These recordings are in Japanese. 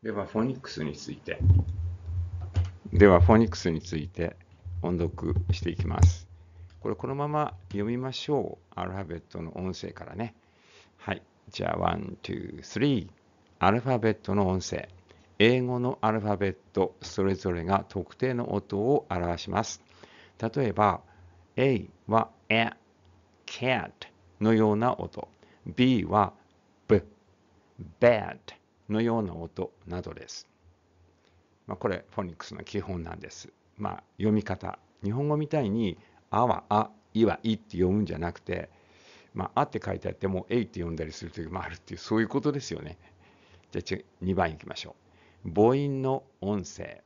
では、フォニックスについて。では、フォニックスについて音読していきます。これ、このまま読みましょう。アルファベットの音声からね。はい。じゃあ、ワン、ツー、スリー。アルファベットの音声。英語のアルファベット、それぞれが特定の音を表します。例えば、A は A、cat のような音。B は B、bad。のような音などです。まあ、これ、フォニックスの基本なんです。まあ、読み方。日本語みたいに、あはあ、いは、いって読むんじゃなくて、まあ、あって書いてあっても、えいって読んだりすると時もあるっていう、そういうことですよね。じゃあ、2番いきましょう。母音の音声。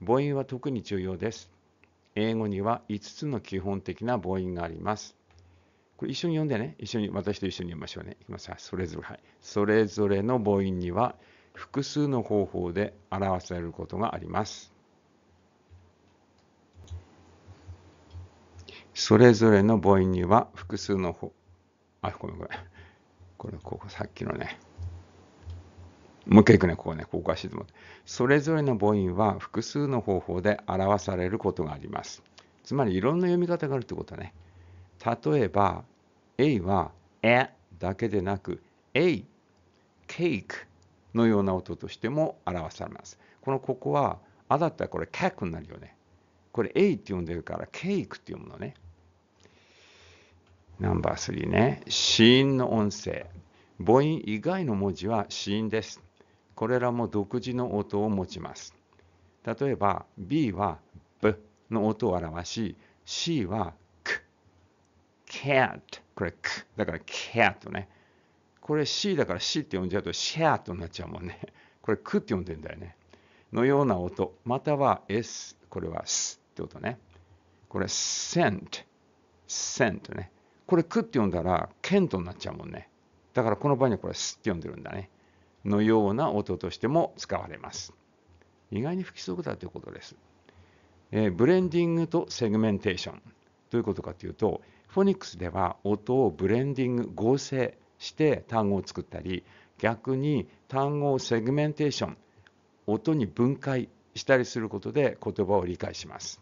母音は特に重要です。英語には5つの基本的な母音があります。これ一緒に読んでね、一緒に、私と一緒に読みましょうね。いきますそれぞれ、はい。それぞれの母音には複数の方法で表されることがあります。それぞれの母音には複数の方、あ、ごめんごめん。これ、ここさっきのね。もう一回いくね、ここね、ここかしいと思って。それぞれの母音は複数の方法で表されることがあります。つまり、いろんな読み方があるってことね。例えば、A は、えだけでなく、A、ケ k クのような音としても表されます。このここは、あだったらこれ、ケークになるよね。これ、A って呼んでるから、ケークって読むのね。ナンバー3ね。死因の音声。母音以外の文字は死因です。これらも独自の音を持ちます。例えば B はブの音を表し C は cat これ k だから cat ねこれ C だから C って呼んじゃうとシャーとなっちゃうもんねこれクって呼んでんだよねのような音または S これは S って音ねこれ s ン e n t s e n t ねこれクって呼んだらケントになっちゃうもんねだからこの場合にはこれスって呼んでるんだねのような音としても使われます意外に不規則だということです、えー、ブレンディングとセグメンテーションどういうことかというとフォニックスでは音をブレンディング合成して単語を作ったり逆に単語をセグメンテーション音に分解したりすることで言葉を理解します。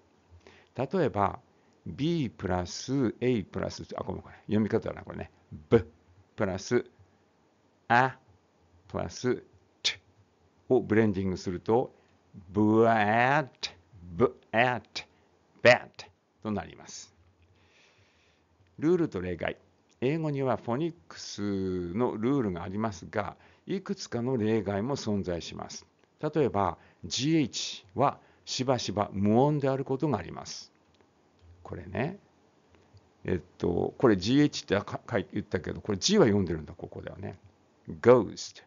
例えば B プラス A プラスあごめんこれ読み方だなこれね B プラス A プラス T をブレンディングすると b a t b a t b a t となります。ルールと例外英語にはフォニックスのルールがありますがいくつかの例外も存在します例えば GH はしばしば無音であることがありますこれねえっとこれ GH ってい言ったけどこれ G は読んでるんだここではね Ghost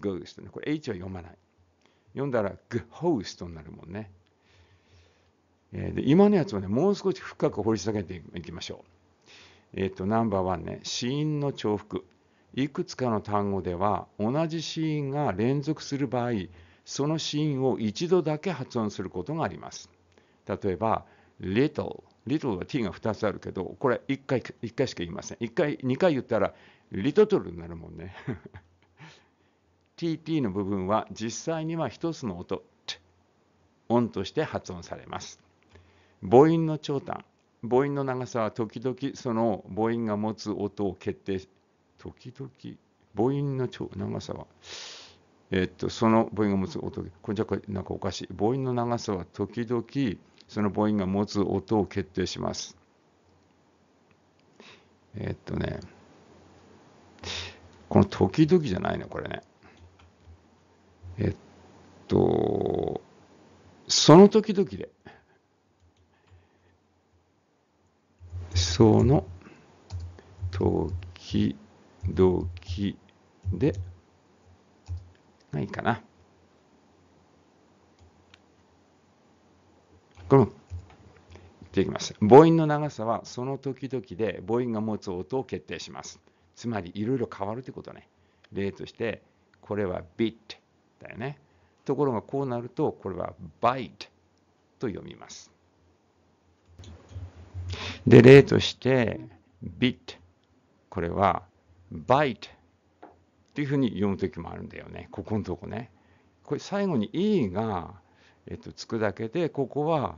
Ghost ねこれ H は読まない読んだら Ghost になるもんねで今のやつはねもう少し深く掘り下げていきましょうえっ、ー、と、ナンバーワンね、子音の重複。いくつかの単語では、同じ子音が連続する場合、その子音を一度だけ発音することがあります。例えば、little。little は t が2つあるけど、これ1回 ,1 回しか言いません。1回、2回言ったら、リトトルになるもんね。tt の部分は実際には1つの音、音として発音されます。母音の長短。母音の長さは時々その母音が持つ音を決定時々母音の長さはえっとその母音が持つ音これじゃなんかおかしい母音の長さは時々その母音が持つ音を決定しますえっとねこの時々じゃないねこれねえっとその時々でその同期でないかな。このいきます。母音の長さはその時々で母音が持つ音を決定します。つまりいろいろ変わるということね。例としてこれはビットだよね。ところがこうなるとこれはバイトと読みます。で、例として、bit。これは、b y t e っていうふうに読むときもあるんだよね。ここのとこね。これ最後に e が、えっと、つくだけで、ここは、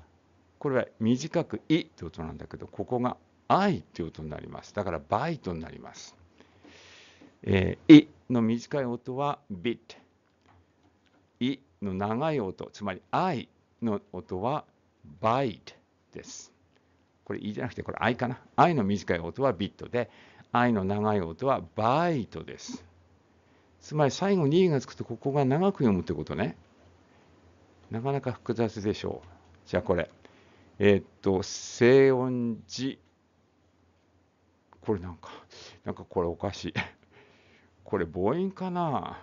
これは短く e って音なんだけど、ここが i って音になります。だから、バイトになります。えー、の短い音は bit。e の長い音、つまり i の音は byte です。これ E じゃなくてこれ I かな I の短い音はビットで I の長い音はバイトですつまり最後に E がつくとここが長く読むってことねなかなか複雑でしょうじゃあこれえー、っと静音字これなんかなんかこれおかしいこれ母音かな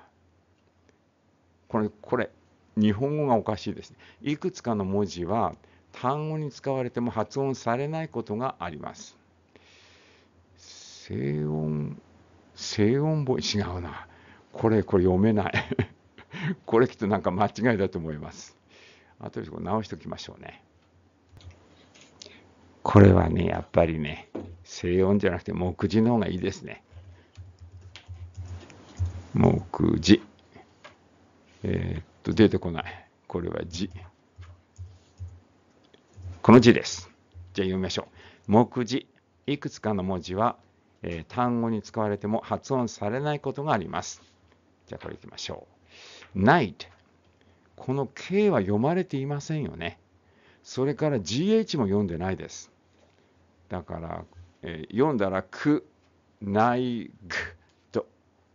これこれ日本語がおかしいですねいくつかの文字は単語に使われても発音されないことがあります。静音、静音ボイス、違うな。これ、これ読めない。これきっとなんか間違いだと思います。あとで直しておきましょうね。これはね、やっぱりね、静音じゃなくて目次の方がいいですね。目次。えー、っと、出てこない。これは字。この字です。じゃあ読みましょう。目次。いくつかの文字は、えー、単語に使われても発音されないことがあります。じゃあこれいきましょう。night。この K は読まれていませんよね。それから GH も読んでないです。だから、えー、読んだらく、ないぐと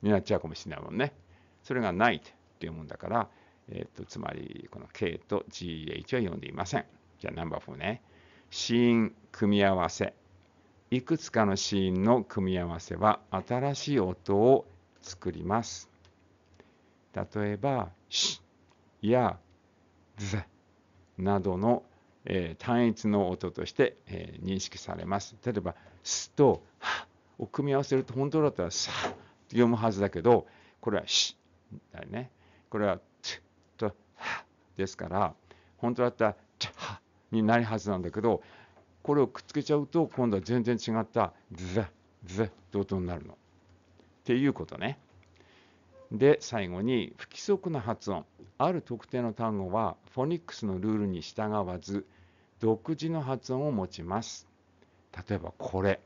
になっちゃうかもしれないもんね。それが night っていうもんだから、えー、っとつまりこの K と GH は読んでいません。じゃあナンバー4ね。シーン、組み合わせ。いくつかのシーンの組み合わせは新しい音を作ります。例えば、しやずなどの、えー、単一の音として、えー、認識されます。例えば、すとはを組み合わせると本当だったらさっ読むはずだけど、これはしだね。これはつとはですから、本当だったらちゃはにないはずなんだけどこれをくっつけちゃうと今度は全然違ったズザズザって音になるの。っていうことね。で最後に不規則な発音ある特定の単語はフォニックスのルールに従わず独自の発音を持ちます。例えばこれ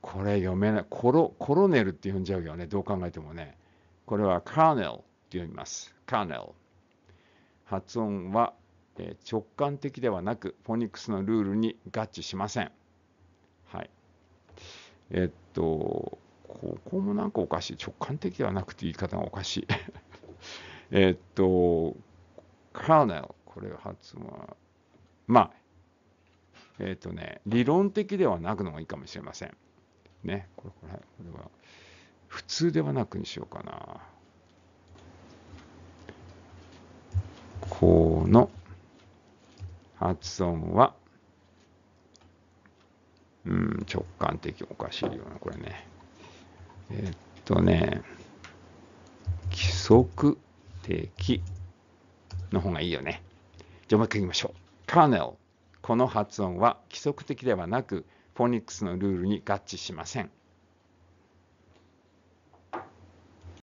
これ読めないコロコロネルって呼んじゃうよねどう考えてもねこれはカーネルって読みますカーネル発音はえ直感的ではなくフォニックスのルールに合致しません。はい、えっとここもなんかおかしい直感的ではなくて言い方がおかしい。えっとカーネルこれ発音はまあえっとね理論的ではなくのがいいかもしれません。ねこれこれこれは普通ではなくにしようかな。この発音は、うん、直感的おかしいような、これね。えっとね、規則的の方がいいよね。じゃあもう一回言いましょう。カーネル。この発音は規則的ではなく、フォニックスのルールに合致しません。